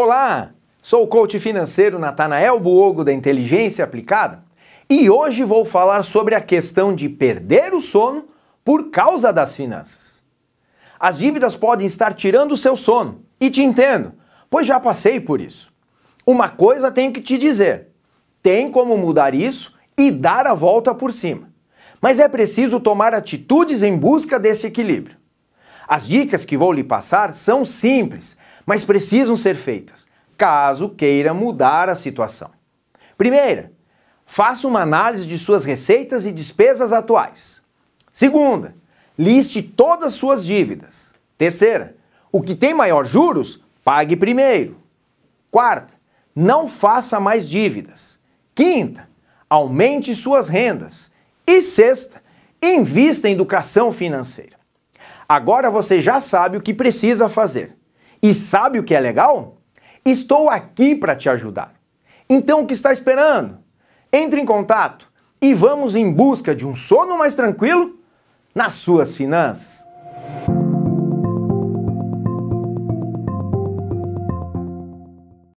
Olá, sou o coach financeiro Natanael Buogo da Inteligência Aplicada e hoje vou falar sobre a questão de perder o sono por causa das finanças. As dívidas podem estar tirando o seu sono e te entendo, pois já passei por isso. Uma coisa tenho que te dizer: tem como mudar isso e dar a volta por cima. Mas é preciso tomar atitudes em busca desse equilíbrio. As dicas que vou lhe passar são simples, mas precisam ser feitas, caso queira mudar a situação. Primeira, faça uma análise de suas receitas e despesas atuais. Segunda, liste todas suas dívidas. Terceira, o que tem maior juros, pague primeiro. Quarta, não faça mais dívidas. Quinta, aumente suas rendas. E sexta, invista em educação financeira. Agora você já sabe o que precisa fazer. E sabe o que é legal? Estou aqui para te ajudar. Então o que está esperando? Entre em contato e vamos em busca de um sono mais tranquilo nas suas finanças.